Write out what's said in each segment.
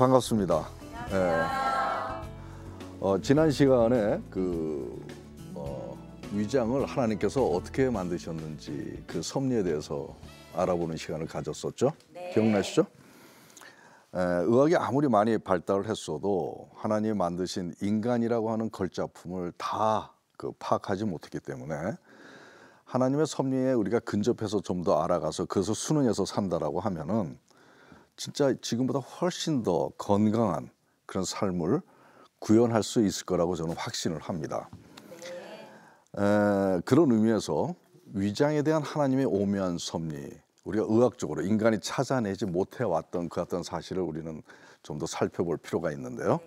반갑습니다. 예. 어, 지난 시간에 그 어, 위장을 하나님께서 어떻게 만드셨는지 그 섭리에 대해서 알아보는 시간을 가졌었죠. 네. 기억나시죠? 에, 예, 의학이 아무리 많이 발달을 했어도 하나님이 만드신 인간이라고 하는 걸작품을 다그 파악하지 못했기 때문에 하나님의 섭리에 우리가 근접해서 좀 더 알아가서 그것을 수능해서 산다라고 하면은 진짜 지금보다 훨씬 더 건강한 그런 삶을 구현할 수 있을 거라고 저는 확신을 합니다. 에, 그런 의미에서 위장에 대한 하나님의 오묘한 섭리, 우리가 의학적으로 인간이 찾아내지 못해왔던 그 어떤 사실을 우리는 좀 더 살펴볼 필요가 있는데요.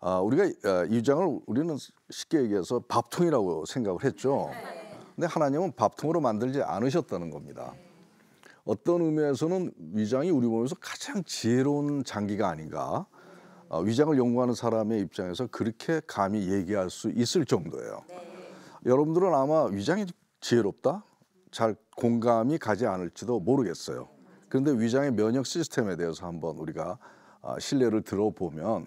아, 우리가 어, 위장을 우리는 쉽게 얘기해서 밥통이라고 생각을 했죠. 네. 근데 하나님은 밥통으로 만들지 않으셨다는 겁니다. 어떤 의미에서는 위장이 우리 몸에서 가장 지혜로운 장기가 아닌가. 어, 위장을 연구하는 사람의 입장에서 그렇게 감히 얘기할 수 있을 정도예요. 네. 여러분들은 아마 위장이 지혜롭다? 잘 공감이 가지 않을지도 모르겠어요. 그런데 위장의 면역 시스템에 대해서 한번 우리가 아, 신뢰를 들어보면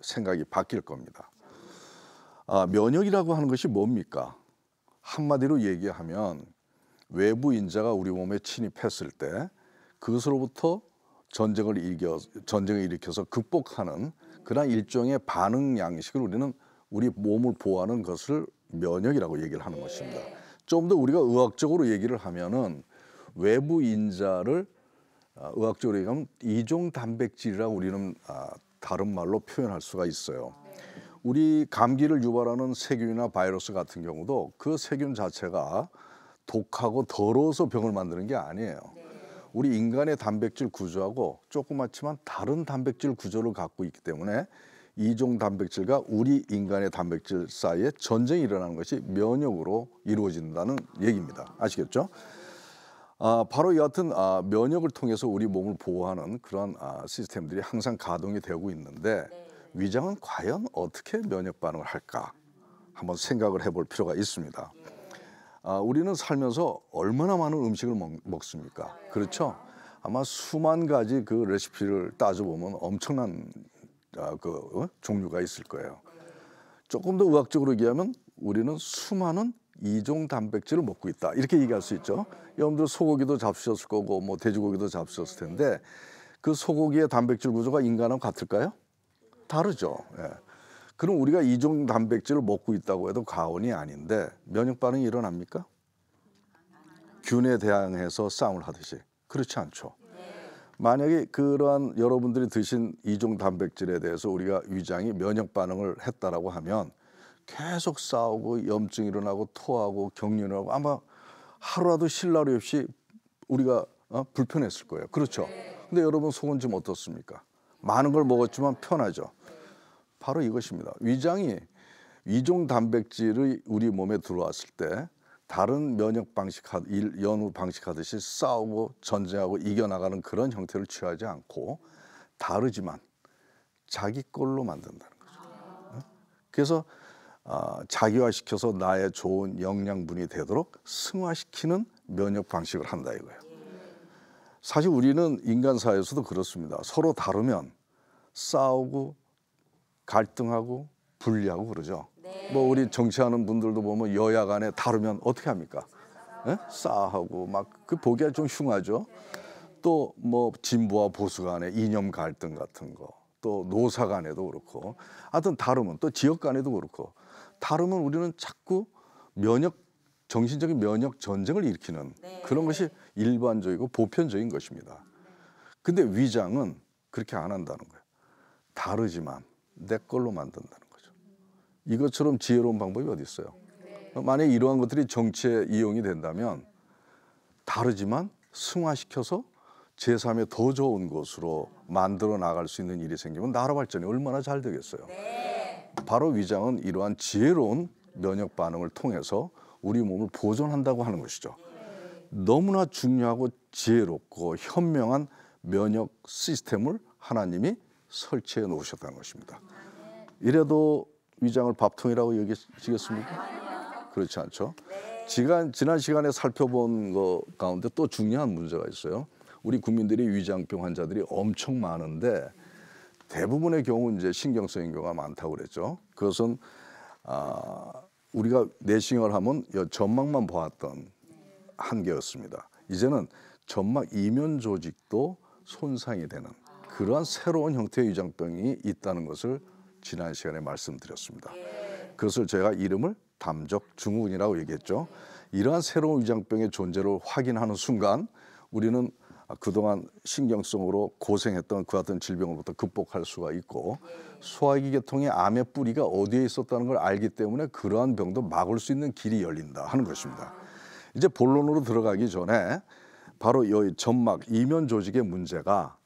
생각이 바뀔 겁니다. 아, 면역이라고 하는 것이 뭡니까? 한마디로 얘기하면 외부 인자가 우리 몸에 침입했을 때 그것으로부터 전쟁을 일으켜 전쟁을 일으켜서 극복하는 그런 일종의 반응 양식을 우리는 우리 몸을 보호하는 것을 면역이라고 얘기를 하는 것입니다. 네. 좀더 우리가 의학적으로 얘기를 하면은 외부 인자를 아, 의학적으로 얘기하면 이종 단백질이라고 우리는 아, 다른 말로 표현할 수가 있어요. 우리 감기를 유발하는 세균이나 바이러스 같은 경우도 그 세균 자체가 독하고 더러워서 병을 만드는 게 아니에요. 네. 우리 인간의 단백질 구조하고 조그맣지만 다른 단백질 구조를 갖고 있기 때문에 이종 단백질과 우리 인간의 단백질 사이에 전쟁이 일어나는 것이 면역으로 이루어진다는 얘기입니다. 아시겠죠? 아, 바로 여하튼 아, 면역을 통해서 우리 몸을 보호하는 그런 아, 시스템들이 항상 가동이 되고 있는데 네. 위장은 과연 어떻게 면역 반응을 할까 한번 생각을 해볼 필요가 있습니다. 네. 아, 우리는 살면서 얼마나 많은 음식을 먹, 습니까 그렇죠? 아마 수만 가지 그 레시피를 따져보면 엄청난 아, 그 어? 종류가 있을 거예요. 조금 더 의학적으로 얘기하면 우리는 수많은 이종 단백질을 먹고 있다 이렇게 얘기할 수 있죠. 여러분들 소고기도 잡수셨을 거고 뭐 돼지고기도 잡수셨을 텐데 그 소고기의 단백질 구조가 인간하고 같을까요? 다르죠. 예. 그럼 우리가 이종 단백질을 먹고 있다고 해도 과언이 아닌데 면역 반응이 일어납니까? 균에 대항해서 싸움을 하듯이 그렇지 않죠. 만약에 그러한 여러분들이 드신 이종 단백질에 대해서 우리가 위장이 면역 반응을 했다라고 하면 계속 싸우고 염증 일어나고 토하고 경련 하고 아마 하루라도 신라리 없이 우리가 어? 불편했을 거예요. 그렇죠. 근데 여러분 속은 지금 어떻습니까? 많은 걸 먹었지만 편하죠. 바로 이것입니다. 위장이 위종 단백질이 우리 몸에 들어왔을 때 다른 면역 방식, 연후 방식 하듯이 싸우고 전쟁하고 이겨나가는 그런 형태를 취하지 않고 다르지만 자기 걸로 만든다는 거죠. 그래서 아, 자기화시켜서 나의 좋은 영양분이 되도록 승화시키는 면역 방식을 한다 이거예요. 사실 우리는 인간 사회에서도 그렇습니다. 서로 다르면 싸우고 갈등하고 분리하고 그러죠. 네. 뭐 우리 정치하는 분들도 보면 여야 간에 다르면 어떻게 합니까? 네? 싸하고 막 그 보기가 좀 흉하죠. 또 뭐 진보와 보수 간의 이념 갈등 같은 거, 또 노사 간에도 그렇고, 하여튼 다루면 또 지역 간에도 그렇고, 다루면 우리는 자꾸 면역 정신적인 면역 전쟁을 일으키는 네. 그런 것이 일반적이고 보편적인 것입니다. 근데 위장은 그렇게 안 한다는 거예요. 다르지만 내 걸로 만든다는 거죠. 이것처럼 지혜로운 방법이 어디 있어요? 만약 이러한 것들이 정치에 이용이 된다면 다르지만 승화시켜서 제3의 더 좋은 것으로 만들어 나갈 수 있는 일이 생기면 나라 발전이 얼마나 잘 되겠어요. 바로 위장은 이러한 지혜로운 면역 반응을 통해서 우리 몸을 보존한다고 하는 것이죠. 너무나 중요하고 지혜롭고 현명한 면역 시스템을 하나님이 설치해 놓으셨다는 것입니다. 이래도 위장을 밥통이라고 여기시겠습니까? 그렇지 않죠. 지난, 지난 시간에 살펴본 것 가운데 또 중요한 문제가 있어요. 우리 국민들이 위장병 환자들이 엄청 많은데 대부분의 경우 이제 신경성인 경우가 많다고 그랬죠. 그것은 아, 우리가 내시경을 하면 점막만 보았던 한계였습니다. 이제는 점막 이면 조직도 손상이 되는 그러한 새로운 형태의 위장병이 있다는 것을 지난 시간에 말씀드렸습니다. 그것을 제가 이름을 담적 증후군이라고 얘기했죠. 이러한 새로운 위장병의 존재를 확인하는 순간 우리는 그동안 신경성으로 고생했던 그 같은 질병으로부터 극복할 수가 있고 소화기 계통의 암의 뿌리가 어디에 있었다는 걸 알기 때문에 그러한 병도 막을 수 있는 길이 열린다 하는 것입니다. 이제 본론으로 들어가기 전에 바로 이 점막 이면 조직의 문제가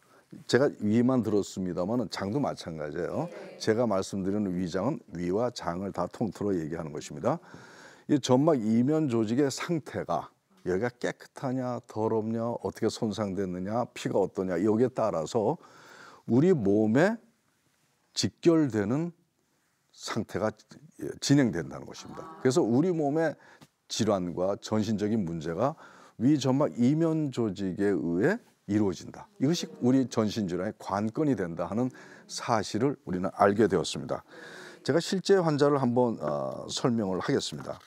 제가 위만 들었습니다만 장도 마찬가지예요. 제가 말씀드리는 위장은 위와 장을 다 통틀어 얘기하는 것입니다. 이 점막 이면 조직의 상태가 여기가 깨끗하냐 더럽냐 어떻게 손상됐느냐 피가 어떠냐 여기에 따라서 우리 몸에 직결되는 상태가 진행된다는 것입니다. 그래서 우리 몸의 질환과 전신적인 문제가 위점막 이면 조직에 의해 이루어진다. 이것이 우리 전신질환의 관건이 된다 하는 사실을 우리는 알게 되었습니다. 제가 실제 환자를 한번 어, 설명을 하겠습니다.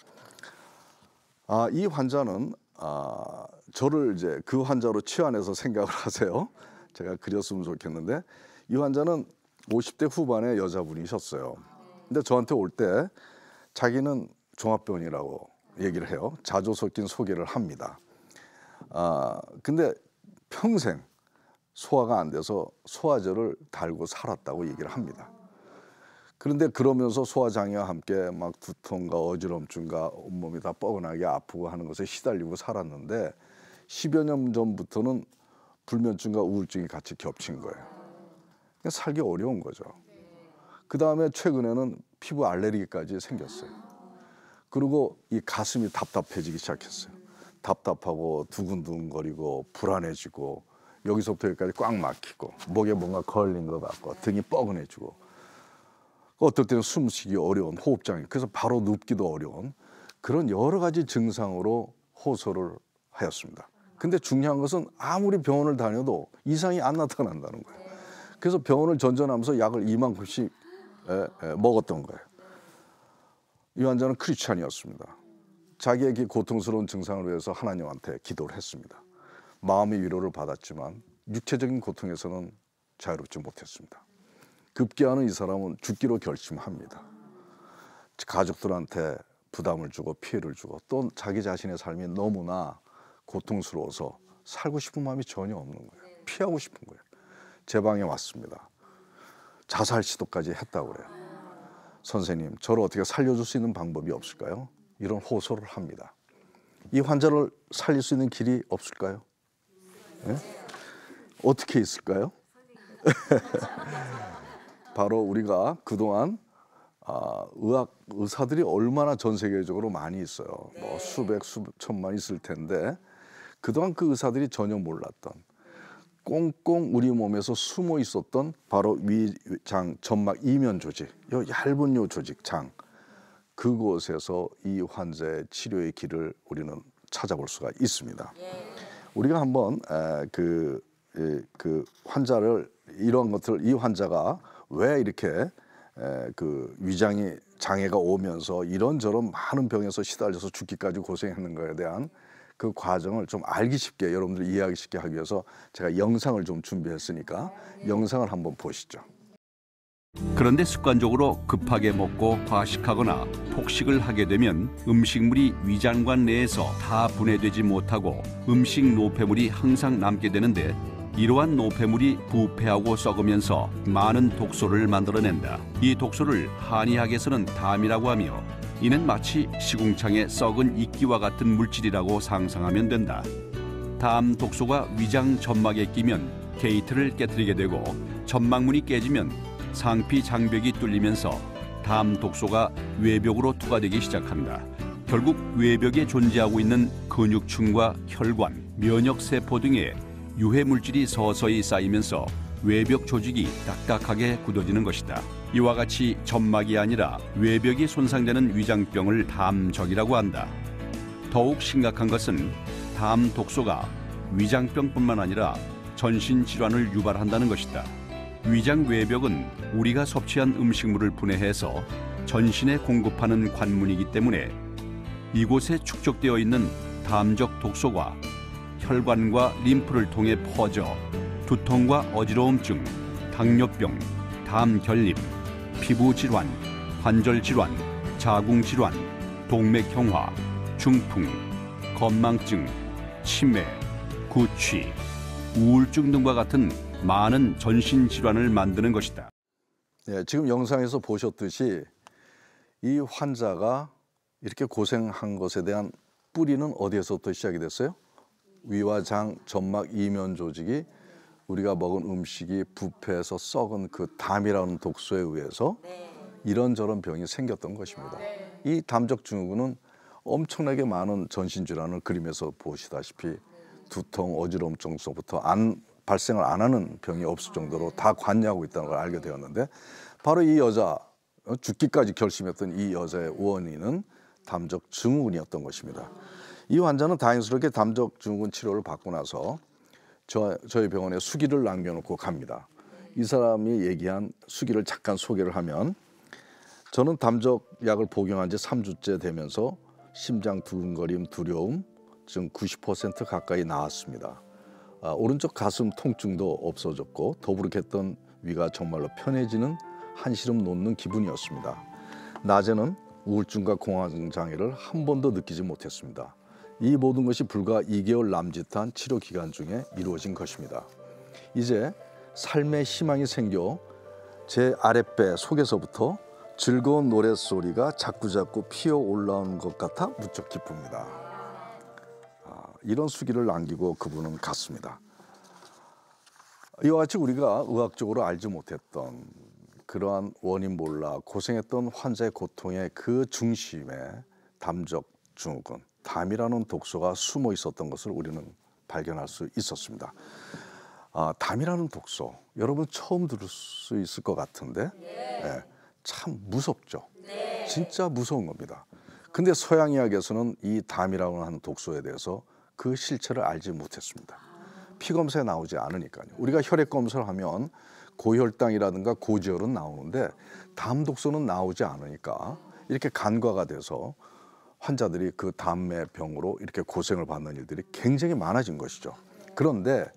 아, 이 환자는 아, 저를 이제 그 환자로 치환해서 생각을 하세요. 제가 그렸으면 좋겠는데 이 환자는 50대 후반의 여자분이셨어요. 근데 저한테 올 때 자기는 종합병이라고 얘기를 해요. 자조 섞인 소개를 합니다. 아, 근데 평생 소화가 안 돼서 소화제를 달고 살았다고 얘기를 합니다. 그런데 그러면서 소화장애와 함께 막 두통과 어지럼증과 온몸이 다 뻐근하게 아프고 하는 것에 시달리고 살았는데 10여 년 전부터는 불면증과 우울증이 같이 겹친 거예요. 그러니까 살기 어려운 거죠. 그 다음에 최근에는 피부 알레르기까지 생겼어요. 그리고 이 가슴이 답답해지기 시작했어요. 답답하고 두근두근거리고 불안해지고 여기서부터 여기까지 꽉 막히고 목에 뭔가 걸린 것 같고 등이 뻐근해지고 그 어떨 때는 숨쉬기 어려운 호흡장애 그래서 바로 눕기도 어려운 그런 여러 가지 증상으로 호소를 하였습니다. 근데 중요한 것은 아무리 병원을 다녀도 이상이 안 나타난다는 거예요. 그래서 병원을 전전하면서 약을 이만큼씩 먹었던 거예요. 이 환자는 크리스찬이었습니다. 자기에게 고통스러운 증상을 위해서 하나님한테 기도를 했습니다. 마음의 위로를 받았지만 육체적인 고통에서는 자유롭지 못했습니다. 급기야는 이 사람은 죽기로 결심합니다. 가족들한테 부담을 주고 피해를 주고 또 자기 자신의 삶이 너무나 고통스러워서 살고 싶은 마음이 전혀 없는 거예요. 네. 피하고 싶은 거예요. 제 방에 왔습니다. 자살 시도까지 했다고 그래요. 아. 선생님, 저를 어떻게 살려줄 수 있는 방법이 없을까요? 이런 호소를 합니다. 이 환자를 살릴 수 있는 길이 없을까요? 네? 어떻게 있을까요? 바로 우리가 그동안 아, 의학 의사들이 얼마나 전 세계적으로 많이 있어요. 뭐 네. 수백 수천만 있을 텐데 그동안 그 의사들이 전혀 몰랐던 꽁꽁 우리 몸에서 숨어 있었던 바로 위장 점막 이면 조직, 요 얇은 요 조직 장 그곳에서 이 환자의 치료의 길을 우리는 찾아볼 수가 있습니다. 예. 우리가 한번 그, 그 환자를 이런 것들 이 환자가 왜 이렇게 그 위장이 장애가 오면서 이런저런 많은 병에서 시달려서 죽기까지 고생했는가에 대한 그 과정을 좀 알기 쉽게 여러분들 이해하기 쉽게 하기 위해서 제가 영상을 좀 준비했으니까 네. 영상을 한번 보시죠. 그런데 습관적으로 급하게 먹고 과식하거나 폭식을 하게 되면 음식물이 위장관 내에서 다 분해되지 못하고 음식 노폐물이 항상 남게 되는데 이러한 노폐물이 부패하고 썩으면서 많은 독소를 만들어낸다. 이 독소를 한의학에서는 담이라고 하며 이는 마치 시궁창에 썩은 이끼와 같은 물질이라고 상상하면 된다. 담 독소가 위장 점막에 끼면 게이트를 깨뜨리게 되고 점막문이 깨지면 상피 장벽이 뚫리면서 담 독소가 외벽으로 투과되기 시작합니다. 결국 외벽에 존재하고 있는 근육층과 혈관, 면역세포 등에 유해물질이 서서히 쌓이면서 외벽 조직이 딱딱하게 굳어지는 것이다. 이와 같이 점막이 아니라 외벽이 손상되는 위장병을 담적이라고 한다. 더욱 심각한 것은 담 독소가 위장병뿐만 아니라 전신 질환을 유발한다는 것이다. 위장 외벽은 우리가 섭취한 음식물을 분해해서 전신에 공급하는 관문이기 때문에 이곳에 축적되어 있는 담적 독소가 혈관과 림프를 통해 퍼져 두통과 어지러움증, 당뇨병, 담결림, 피부 질환, 관절 질환, 자궁 질환, 동맥 경화, 중풍, 건망증, 치매, 구취, 우울증 등과 같은 많은 전신 질환을 만드는 것이다. 예, 지금 영상에서 보셨듯이 이 환자가 이렇게 고생한 것에 대한 뿌리는 어디에서부터 시작이 됐어요? 위와 장, 점막, 이면 조직이 우리가 먹은 음식이 부패해서 썩은 그 담이라는 독소에 의해서 네. 이런저런 병이 생겼던 것입니다. 아, 네. 이 담적 증후군은 엄청나게 많은 전신 질환을 그림에서 보시다시피 두통, 어지럼증서부터 안 발생을 안 하는 병이 없을 정도로 다 관여하고 있다는 걸 알게 되었는데 바로 이 여자 어, 죽기까지 결심했던 이 여자의 원인은 담적 증후군이었던 것입니다. 이 환자는 다행스럽게 담적 증후군 치료를 받고 나서 저, 저희 병원에 수기를 남겨놓고 갑니다. 이 사람이 얘기한 수기를 잠깐 소개를 하면 저는 담적약을 복용한 지 3주째 되면서 심장 두근거림, 두려움, 지금 90% 가까이 나았습니다. 아, 오른쪽 가슴 통증도 없어졌고 더부룩했던 위가 정말로 편해지는 한시름 놓는 기분이었습니다. 낮에는 우울증과 공황장애를 한 번도 느끼지 못했습니다. 이 모든 것이 불과 2개월 남짓한 치료 기간 중에 이루어진 것입니다. 이제 삶의 희망이 생겨 제 아랫배 속에서부터 즐거운 노랫소리가 자꾸자꾸 피어 올라오는 것 같아 무척 기쁩니다. 이런 수기를 남기고 그분은 갔습니다. 이와 같이 우리가 의학적으로 알지 못했던 그러한 원인 몰라 고생했던 환자의 고통의 그 중심에 담적 증후군, 담이라는 독소가 숨어 있었던 것을 우리는 발견할 수 있었습니다. 아, 담이라는 독소, 여러분 처음 들을 수 있을 것 같은데 네. 네, 참 무섭죠. 네. 진짜 무서운 겁니다. 근데 서양의학에서는 이 담이라고 하는 독소에 대해서 그 실체를 알지 못했습니다. 피 검사에 나오지 않으니까요. 우리가 혈액 검사를 하면 고혈당이라든가 고지혈은 나오는데 담 독소는 나오지 않으니까 이렇게 간과가 돼서 환자들이 그 담매병으로 이렇게 고생을 받는 일들이 굉장히 많아진 것이죠. 그런데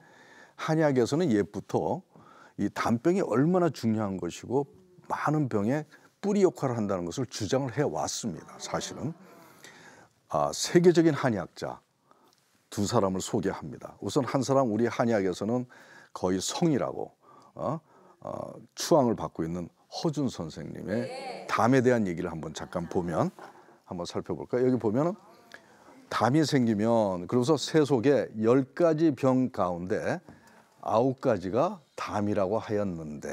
한의학에서는 옛부터 이 담병이 얼마나 중요한 것이고 많은 병에 뿌리 역할을 한다는 것을 주장을 해왔습니다. 사실은 아, 세계적인 한의학자 두 사람을 소개합니다. 우선 한 사람 우리 한의학에서는 거의 성이라고 어? 어, 추앙을 받고 있는 허준 선생님의 예. 담에 대한 얘기를 한번 잠깐 보면 한번 살펴볼까요? 여기 보면은 담이 생기면 그러면서 세 속에 열 가지 병 가운데 아홉 가지가 담이라고 하였는데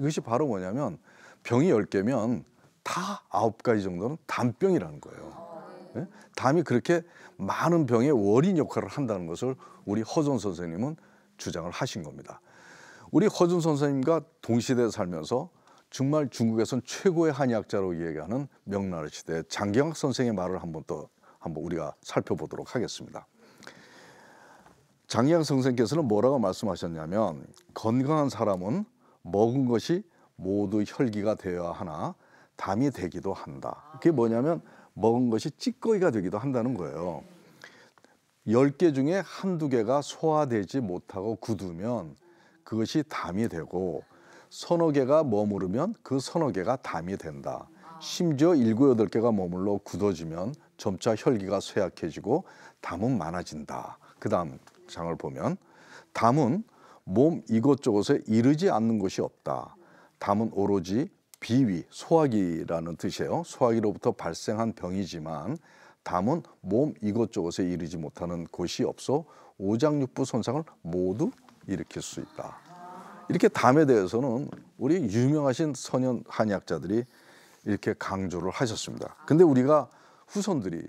이것이 바로 뭐냐면 병이 열 개면 다 아홉 가지 정도는 담병이라는 거예요. 담이 예? 그렇게 많은 병의 원인 역할을 한다는 것을 우리 허준 선생님은 주장을 하신 겁니다. 우리 허준 선생님과 동시대에 살면서 정말 중국에선 최고의 한의학자로 이기하는 명나라 시대 장경학 선생의 말을 한번 또 한번 우리가 살펴보도록 하겠습니다. 장경 선생께서는 뭐라고 말씀하셨냐면 건강한 사람은 먹은 것이 모두 혈기가 되어야 하나 담이 되기도 한다. 그게 뭐냐면 먹은 것이 찌꺼기가 되기도 한다는 거예요. 10개 중에 한두 개가 소화되지 못하고 굳으면 그것이 담이 되고 서너 개가 머무르면 그 서너 개가 담이 된다. 심지어 일곱 여덟 개가 머물러 굳어지면 점차 혈기가 쇠약해지고 담은 많아진다. 그 다음 장을 보면 담은 몸 이곳저곳에 이르지 않는 것이 없다. 담은 오로지 비위, 소화기라는 뜻이에요. 소화기로부터 발생한 병이지만 담은 몸 이것저것에 이르지 못하는 곳이 없어 오장육부 손상을 모두 일으킬 수 있다. 이렇게 담에 대해서는 우리 유명하신 선현 한의학자들이 이렇게 강조를 하셨습니다. 근데 우리가 후손들이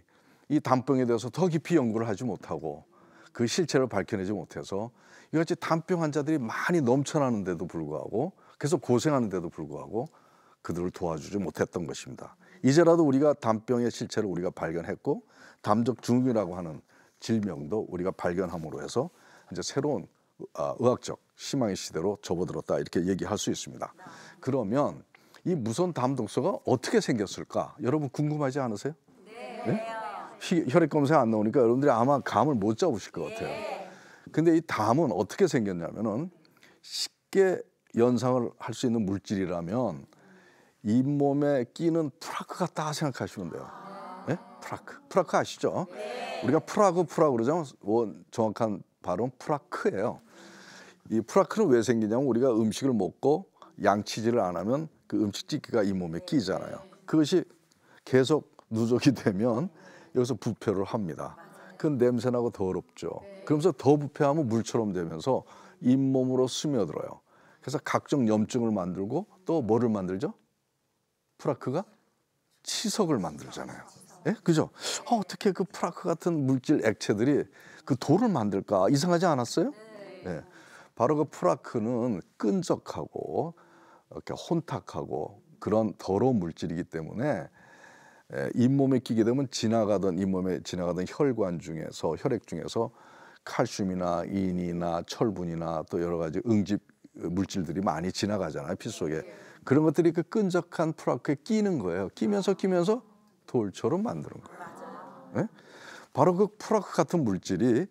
이 담병에 대해서 더 깊이 연구를 하지 못하고 그 실체를 밝혀내지 못해서 이같이 담병 환자들이 많이 넘쳐나는데도 불구하고 계속 고생하는데도 불구하고 그들을 도와주지 못했던 것입니다. 이제라도 우리가 담병의 실체를 우리가 발견했고 담적 중이라고 하는 질병도 우리가 발견함으로 해서 이제 새로운 어, 의학적 희망의 시대로 접어들었다 이렇게 얘기할 수 있습니다. 그러면 이 무선 담동소가 어떻게 생겼을까? 여러분 궁금하지 않으세요? 네. 네? 혈액 검사 안 나오니까 여러분들이 아마 감을 못 잡으실 것 같아요. 네. 근데 이 담은 어떻게 생겼냐면은 쉽게 연상을 할 수 있는 물질이라면 잇몸에 끼는 프라크 같다 생각하시면 돼요. 네? 프라크. 프라크 아시죠? 네. 우리가 프라고 프라 그러죠. 원 정확한 발음 프라크예요. 이 프라크는 왜 생기냐면 우리가 음식을 먹고 양치질을 안 하면 그 음식 찌기가이 몸에 네. 끼잖아요. 그것이 계속 누적이 되면 여기서 부패를 합니다. 그 냄새나고 더럽죠. 네. 그러면서 더 부패하면 물처럼 되면서 잇몸으로 스며들어요. 그래서 각종 염증을 만들고 또 뭐를 만들죠? 프라크가 치석을 만들잖아요. 예? 그죠? 아, 어떻게 그 프라크 같은 물질 액체들이 그 돌을 만들까 이상하지 않았어요? 네. 예. 바로 그 프라크는 끈적하고 이렇게 혼탁하고 그런 더러운 물질이기 때문에 예, 잇몸에 끼게 되면 지나가던 잇몸에 지나가던 혈관 중에서 혈액 중에서 칼슘이나 인이나 철분이나 또 여러 가지 응집 물질들이 많이 지나가잖아요 피 속에 네. 그런 것들이 그 끈적한 프라크에 그 끼는 거예요. 끼면서 끼면서 돌처럼 만드는 거예요. 네? 바로 그 프라크 같은 물질이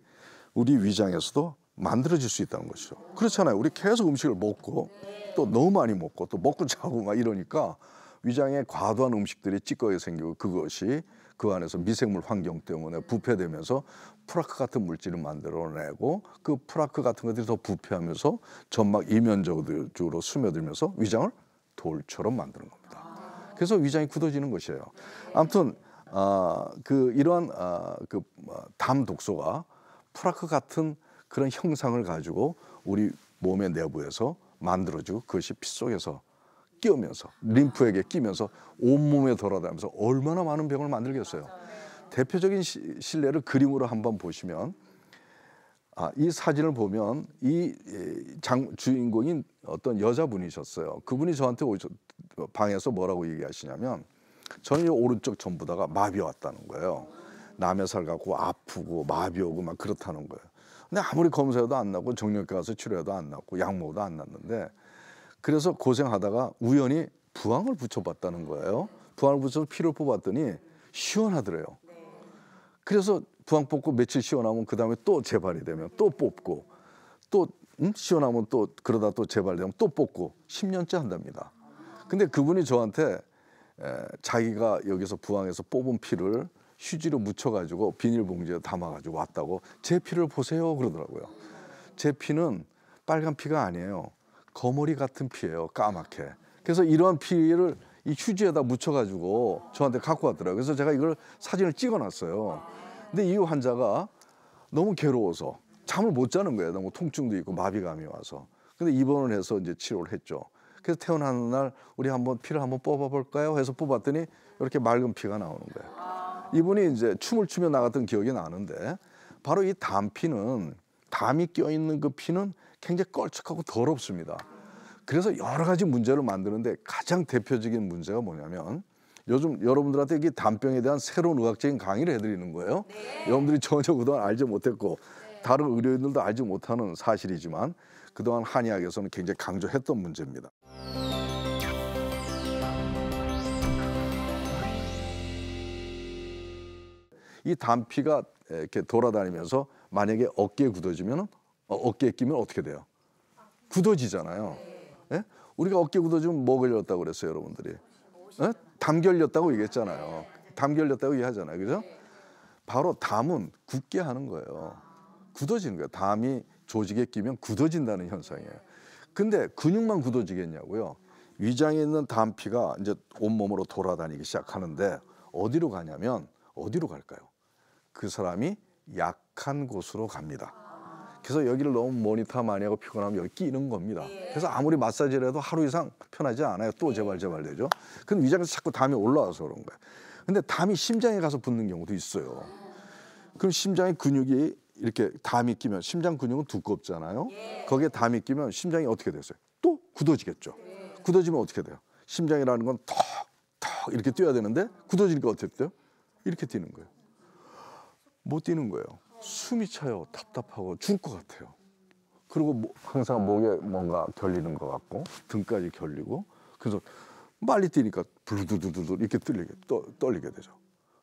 우리 위장에서도 만들어질 수 있다는 것이죠. 그렇잖아요. 우리 계속 음식을 먹고 또 너무 많이 먹고 또 먹고 자고 막 이러니까 위장에 과도한 음식들이 찌꺼기 생기고 그것이 그 안에서 미생물 환경 때문에 부패되면서 프라크 같은 물질을 만들어내고 그 프라크 같은 것들이 더 부패하면서 점막 이면적으로 스며들면서 위장을 돌처럼 만드는 겁니다. 그래서 위장이 굳어지는 것이에요. 아무튼 아, 그 이러한 아, 그담 뭐, 독소가 프라크 같은 그런 형상을 가지고 우리 몸의 내부에서 만들어지고 그것이 피 속에서 끼우면서 림프에게 끼면서 온몸에 돌아다니면서 얼마나 많은 병을 만들겠어요. 대표적인 시, 실내를 그림으로 한번 보시면 아, 이 사진을 보면 이 장, 주인공인 어떤 여자분이셨어요. 그분이 저한테 오셔, 방에서 뭐라고 얘기하시냐면 저는 이 오른쪽 전부 다가 마비 왔다는 거예요. 남의살 갖고 아프고 마비 오고 막 그렇다는 거예요. 근데 아무리 검사해도 안 나고 정력과 가서 치료해도 안 났고 약 먹어도 안 났는데 그래서 고생하다가 우연히 부항을 붙여봤다는 거예요. 부항을 붙여서 피를 뽑았더니 시원하더래요. 네. 그래서 부항 뽑고 며칠 쉬어나면 그 다음에 또 재발이 되면 또 뽑고 또 음? 쉬어나면 또 그러다 또 재발되면 또 뽑고 10년째 한답니다. 근데 그분이 저한테 에, 자기가 여기서 부항에서 뽑은 피를 휴지로 묻혀가지고 비닐봉지에 담아가지고 왔다고 제 피를 보세요 그러더라고요. 제 피는 빨간 피가 아니에요. 거머리 같은 피예요. 까맣게. 그래서 이러한 피를 이 휴지에다 묻혀가지고 저한테 갖고 왔더라고요. 그래서 제가 이걸 사진을 찍어놨어요. 근데 이 환자가 너무 괴로워서 잠을 못 자는 거예요. 너무 통증도 있고 마비감이 와서. 근데 입원을 해서 이제 치료를 했죠. 그래서 태어나는 날 우리 한번 피를 한번 뽑아볼까요? 해서 뽑았더니 이렇게 맑은 피가 나오는 거예요. 이분이 이제 춤을 추며 나갔던 기억이 나는데 바로 이 담피는 담이 껴있는 그 피는 굉장히 껄쭉하고 더럽습니다. 그래서 여러 가지 문제를 만드는데 가장 대표적인 문제가 뭐냐면 요즘 여러분들한테 이게단병에 대한 새로운 의학적인 강의를 해드리는 거예요. 네. 여러분들이 전혀 그동안 알지 못했고 네. 다른 의료인들도 알지 못하는 사실이지만 그동안 한의학에서는 굉장히 강조했던 문제입니다. 이단피가 이렇게 돌아다니면서 만약에 어깨에 굳어지면 어, 어깨에 끼면 어떻게 돼요? 굳어지잖아요. 네. 예? 우리가 어깨 굳어지면 뭐 걸렸다고 그랬어요, 여러분들이? 어? 담결렸다고 얘기했잖아요. 담결렸다고 얘기하잖아요. 그죠? 바로 담은 굳게 하는 거예요. 굳어지는 거예요. 담이 조직에 끼면 굳어진다는 현상이에요. 근데 근육만 굳어지겠냐고요. 위장에 있는 담피가 이제 온몸으로 돌아다니기 시작하는데 어디로 가냐면 어디로 갈까요? 그 사람이 약한 곳으로 갑니다. 그래서 여기를 너무 모니터 많이 하고 피곤하면 여기 끼는 겁니다. 예. 그래서 아무리 마사지를 해도 하루 이상 편하지 않아요. 또 제발 예. 제발 되죠. 그럼 위장에서 자꾸 담이 올라와서 그런 거예요. 근데 담이 심장에 가서 붙는 경우도 있어요. 그럼 심장의 근육이 이렇게 담이 끼면 심장 근육은 두껍잖아요. 예. 거기에 담이 끼면 심장이 어떻게 되세요또 굳어지겠죠. 굳어지면 어떻게 돼요? 심장이라는 건 턱턱 이렇게 뛰어야 되는데 굳어지니까 어떻게 돼요? 이렇게 뛰는 거예요. 못 뛰는 거예요. 숨이 차요. 답답하고 죽을 것 같아요. 그리고 뭐, 항상 목에 뭔가 결리는 것 같고 등까지 결리고 그래서 빨리 뛰니까 두두두두두 이렇게 떨리게 떠, 떨리게 되죠.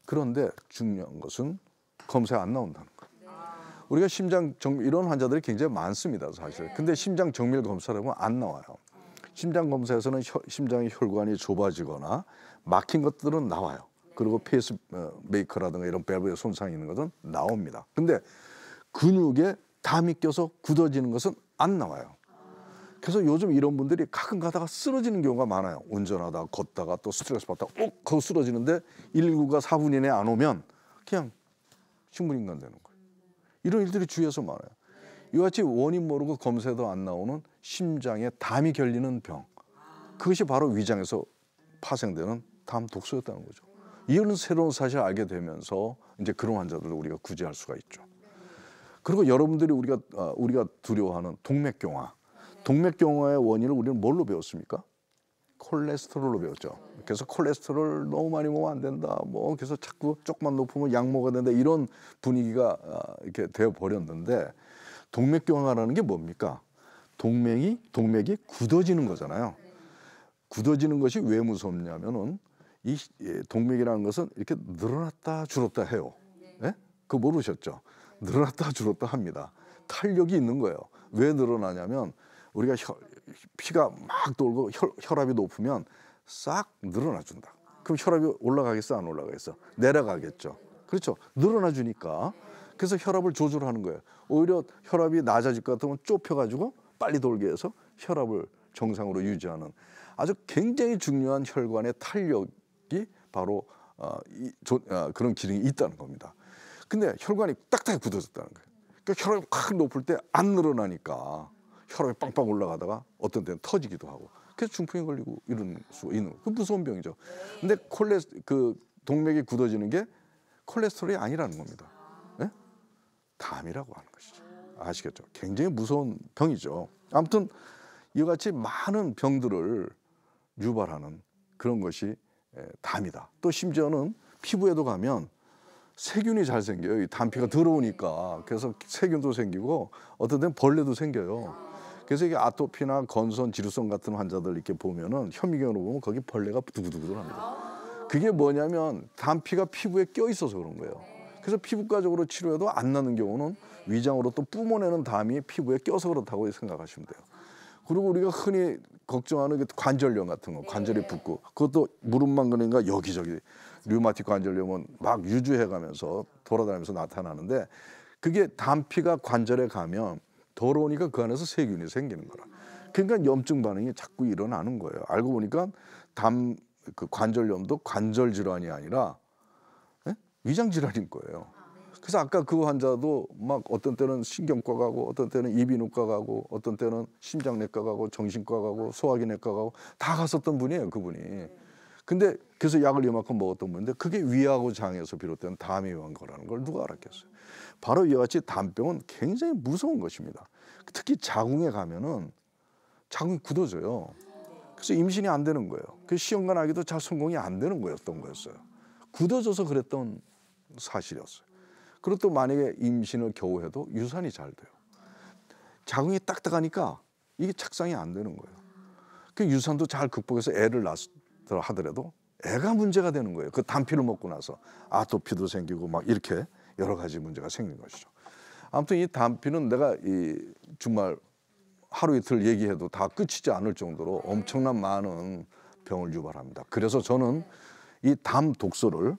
그런데 중요한 것은 검사에 안 나온다는 거. 아. 우리가 심장 정 이런 환자들이 굉장히 많습니다 사실. 네. 근데 심장 정밀 검사를 하면 안 나와요. 심장 검사에서는 혀, 심장의 혈관이 좁아지거나 막힌 것들은 나와요. 그리고 페이스 메이커라든가 이런 밸브에 손상이 있는 것은 나옵니다. 근데 근육에 담이 껴서 굳어지는 것은 안 나와요. 그래서 요즘 이런 분들이 가끔 가다가 쓰러지는 경우가 많아요. 운전하다 걷다가 또 스트레스 받다가 꼭거고 어, 쓰러지는데 119가 4분 이내안 오면 그냥 식물인간 되는 거예요. 이런 일들이 주위에서 많아요. 이와 같이 원인 모르고 검사도 안 나오는 심장에 담이 결리는 병. 그것이 바로 위장에서 파생되는 담 독소였다는 거죠. 이런 새로운 사실을 알게 되면서 이제 그런 환자들을 우리가 구제할 수가 있죠. 그리고 여러분들이 우리가 어, 우리가 두려워하는 동맥경화, 동맥경화의 원인을 우리는 뭘로 배웠습니까? 콜레스테롤로 배웠죠. 그래서 콜레스테롤 너무 많이 먹으면 안 된다. 뭐 그래서 자꾸 조금만 높으면 약 먹어야 된다. 이런 분위기가 어, 이렇게 되어 버렸는데 동맥경화라는 게 뭡니까? 동맥이 동맥이 굳어지는 거잖아요. 굳어지는 것이 왜 무섭냐면은 이 예, 동맥이라는 것은 이렇게 늘어났다 줄었다 해요. 예? 그 모르셨죠? 늘어났다 줄었다 합니다. 탄력이 있는 거예요. 왜 늘어나냐면 우리가 혈, 피가 막 돌고 혈, 혈압이 높으면 싹 늘어나 준다. 그럼 혈압이 올라가겠어 안 올라가겠어? 내려가겠죠. 그렇죠. 늘어나 주니까 그래서 혈압을 조절하는 거예요. 오히려 혈압이 낮아질 것 같으면 좁혀가지고 빨리 돌게 해서 혈압을 정상으로 유지하는 아주 굉장히 중요한 혈관의 탄력 바로 어, 이, 조, 어, 그런 기능이 있다는 겁니다. 근데 혈관이 딱딱이 굳어졌다는 거예요. 그러니까 혈압이 확 높을 때 안 늘어나니까 혈압이 빵빵 올라가다가 어떤 때는 터지기도 하고 그래서 중풍이 걸리고 이런 수 있는 거. 그 무서운 병이죠. 근데 콜레 스그 동맥이 굳어지는 게 콜레스테롤이 아니라는 겁니다. 네? 예? 담이라고 하는 것이죠. 아시겠죠? 굉장히 무서운 병이죠. 아무튼 이와 같이 많은 병들을 유발하는 그런 것이 예, 담이다. 또 심지어는 피부에도 가면 세균이 잘 생겨요. 이담피가 들어오니까. 그래서 세균도 생기고 어떤 데는 벌레도 생겨요. 그래서 이게 아토피나 건선, 지루성 같은 환자들 이렇게 보면은 현미경으로 보면 거기 벌레가 두구두구 합니다. 그게 뭐냐면 담피가 피부에 껴 있어서 그런 거예요. 그래서 피부과적으로 치료해도 안 나는 경우는 위장으로 또 뿜어내는 담이 피부에 껴서 그렇다고 생각하시면 돼요. 그리고 우리가 흔히 걱정하는 게 관절염 같은 거 네. 관절이 네. 붓고 그것도 무릎만 그러니까 여기저기 류마틱 관절염은 막 유주해가면서 돌아다니면서 나타나는데 그게 단피가 관절에 가면 더러우니까 그 안에서 세균이 생기는 거라. 그러니까 염증 반응이 자꾸 일어나는 거예요. 알고 보니까 담 그 관절염도 관절 질환이 아니라 예? 위장 질환인 거예요. 그래서 아까 그 환자도 막 어떤 때는 신경과 가고 어떤 때는 이비인후과 가고 어떤 때는 심장내과 가고 정신과 가고 소화기내과 가고 다 갔었던 분이에요 그분이 근데 그래서 약을 이만큼 먹었던 분인데 그게 위하고 장에서 비롯된 담에 위한 거라는 걸 누가 알았겠어요 바로 이와 같이 담병은 굉장히 무서운 것입니다 특히 자궁에 가면은 자궁이 굳어져요 그래서 임신이 안 되는 거예요 그 시험관 아기도 잘 성공이 안 되는 거였던 거였어요 굳어져서 그랬던 사실이었어요 그리고 또 만약에 임신을 겨우 해도 유산이 잘 돼요. 자궁이 딱딱하니까 이게 착상이 안 되는 거예요. 그 유산도 잘 극복해서 애를 낳더라 하더라도 애가 문제가 되는 거예요. 그 단피를 먹고 나서 아토피도 생기고 막 이렇게 여러 가지 문제가 생긴 것이죠. 아무튼 이 단피는 내가 이정말 하루 이틀 얘기해도 다 끝이지 않을 정도로 엄청난 많은 병을 유발합니다. 그래서 저는 이 담 독소를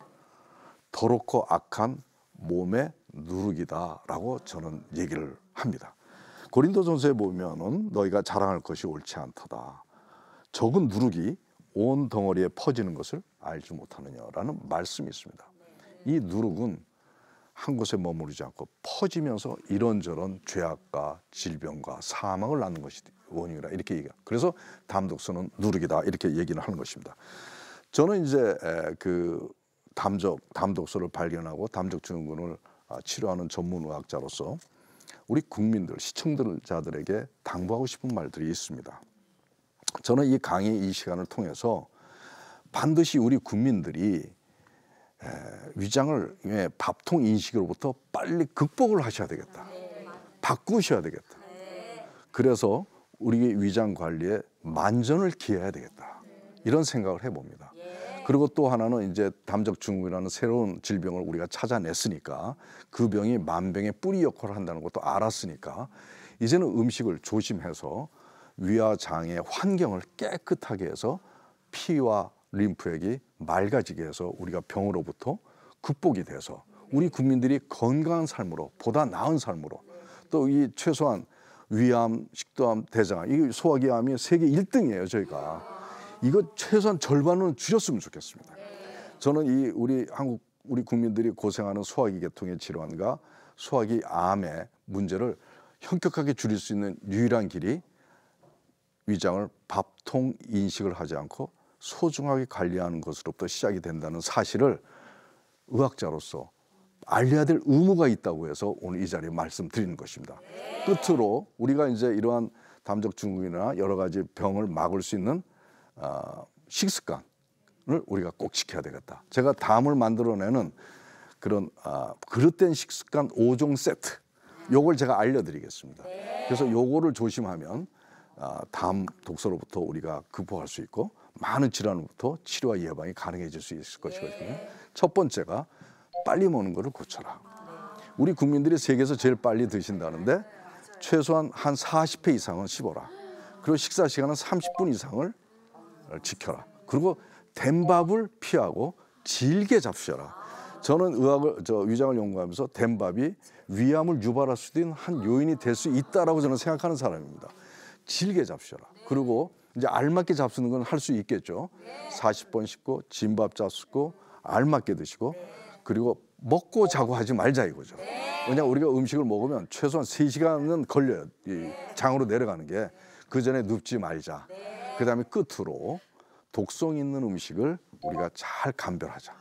더럽고 악한 몸의 누룩이다라고 저는 얘기를 합니다. 고린도전서에 보면은 너희가 자랑할 것이 옳지 않다 적은 누룩이 온 덩어리에 퍼지는 것을 알지 못하느냐라는 말씀이 있습니다. 이 누룩은 한 곳에 머무르지 않고 퍼지면서 이런저런 죄악과 질병과 사망을 낳는 것이 원인이라 이렇게 얘기합니다. 그래서 담독서는 누룩이다 이렇게 얘기를 하는 것입니다. 저는 이제 그 담적 담독소를 발견하고 담적 증후군을 아, 치료하는 전문 의학자로서 우리 국민들 시청자들에게 당부하고 싶은 말들이 있습니다. 저는 이 강의 이 시간을 통해서 반드시 우리 국민들이 위장을 예, 밥통 인식으로부터 빨리 극복을 하셔야 되겠다. 바꾸셔야 되겠다. 그래서 우리 의 위장 관리에 만전을 기해야 되겠다. 이런 생각을 해봅니다. 그리고 또 하나는 이제 담적증후군이라는 새로운 질병을 우리가 찾아냈으니까 그 병이 만병의 뿌리 역할을 한다는 것도 알았으니까 이제는 음식을 조심해서 위와 장의 환경을 깨끗하게 해서 피와 림프액이 맑아지게 해서 우리가 병으로부터 극복이 돼서 우리 국민들이 건강한 삶으로 보다 나은 삶으로 또 이 최소한 위암, 식도암, 대장암, 이 소화기암이 세계 일등이에요 저희가. 이거 최소한 절반은 줄였으면 좋겠습니다. 저는 이 우리 한국 우리 국민들이 고생하는 소화기 계통의 질환과 소화기 암의 문제를 현격하게 줄일 수 있는 유일한 길이 위장을 밥통 인식을 하지 않고 소중하게 관리하는 것으로부터 시작이 된다는 사실을 의학자로서 알려야 될 의무가 있다고 해서 오늘 이 자리에 말씀드리는 것입니다. 끝으로 우리가 이제 이러한 담적 증후군이나 여러 가지 병을 막을 수 있는 아, 식습관을 우리가 꼭 지켜야 되겠다. 제가 다음을 만들어내는 그런 아, 그릇된 식습관 5종 세트 요걸 제가 알려드리겠습니다. 네. 그래서 요거를 조심하면 아, 다음 독서로부터 우리가 극복할 수 있고 많은 질환으로부터 치료와 예방이 가능해질 수 있을 네. 것이거든요. 첫 번째가 빨리 먹는 거를 고쳐라. 네. 우리 국민들이 세계에서 제일 빨리 드신다는데 최소한 한 40회 이상은 씹어라. 그리고 식사 시간은 30분 이상을 지켜라. 그리고 덴 밥을 피하고 질게 잡수셔라. 저는 의학을 저 위장을 연구하면서 덴 밥이 위암을 유발할 수도 있는 한 요인이 될 수 있다라고 저는 생각하는 사람입니다. 질게 잡수셔라. 그리고 이제 알맞게 잡수는 건 할 수 있겠죠. 사십 번 씻고 진밥 잡수고 알맞게 드시고 그리고 먹고 자고 하지 말자 이거죠. 왜냐 우리가 음식을 먹으면 최소한 세시간은 걸려요. 이 장으로 내려가는 게. 그 전에 눕지 말자. 그다음에 끝으로 독성 있는 음식을 우리가 잘 감별하자.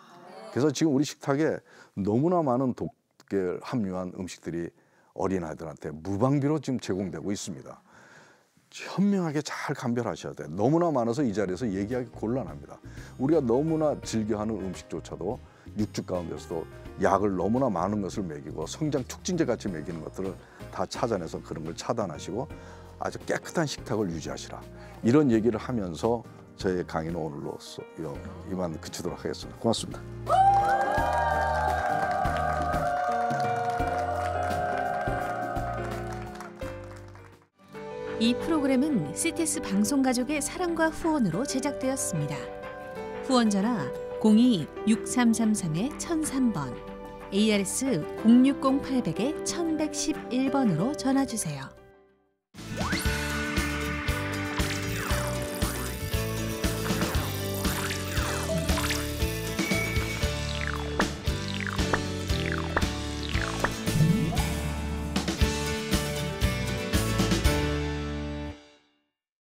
그래서 지금 우리 식탁에 너무나 많은 독에 함유한 음식들이 어린아이들한테 무방비로 지금 제공되고 있습니다. 현명하게 잘 감별하셔야 돼 너무나 많아서 이 자리에서 얘기하기 곤란합니다. 우리가 너무나 즐겨하는 음식조차도 육즙 가운데서도 약을 너무나 많은 것을 먹이고 성장 촉진제 같이 먹이는 것들을 다 찾아내서 그런 걸 차단하시고 아주 깨끗한 식탁을 유지하시라. 이런 얘기를 하면서 저의 강의는 오늘로써 이만 그치도록 하겠습니다. 고맙습니다. 이 프로그램은 CTS 방송 가족의 사랑과 후원으로 제작되었습니다. 후원전화 02-6333-1003번, ARS 060800-1111번으로 전화주세요.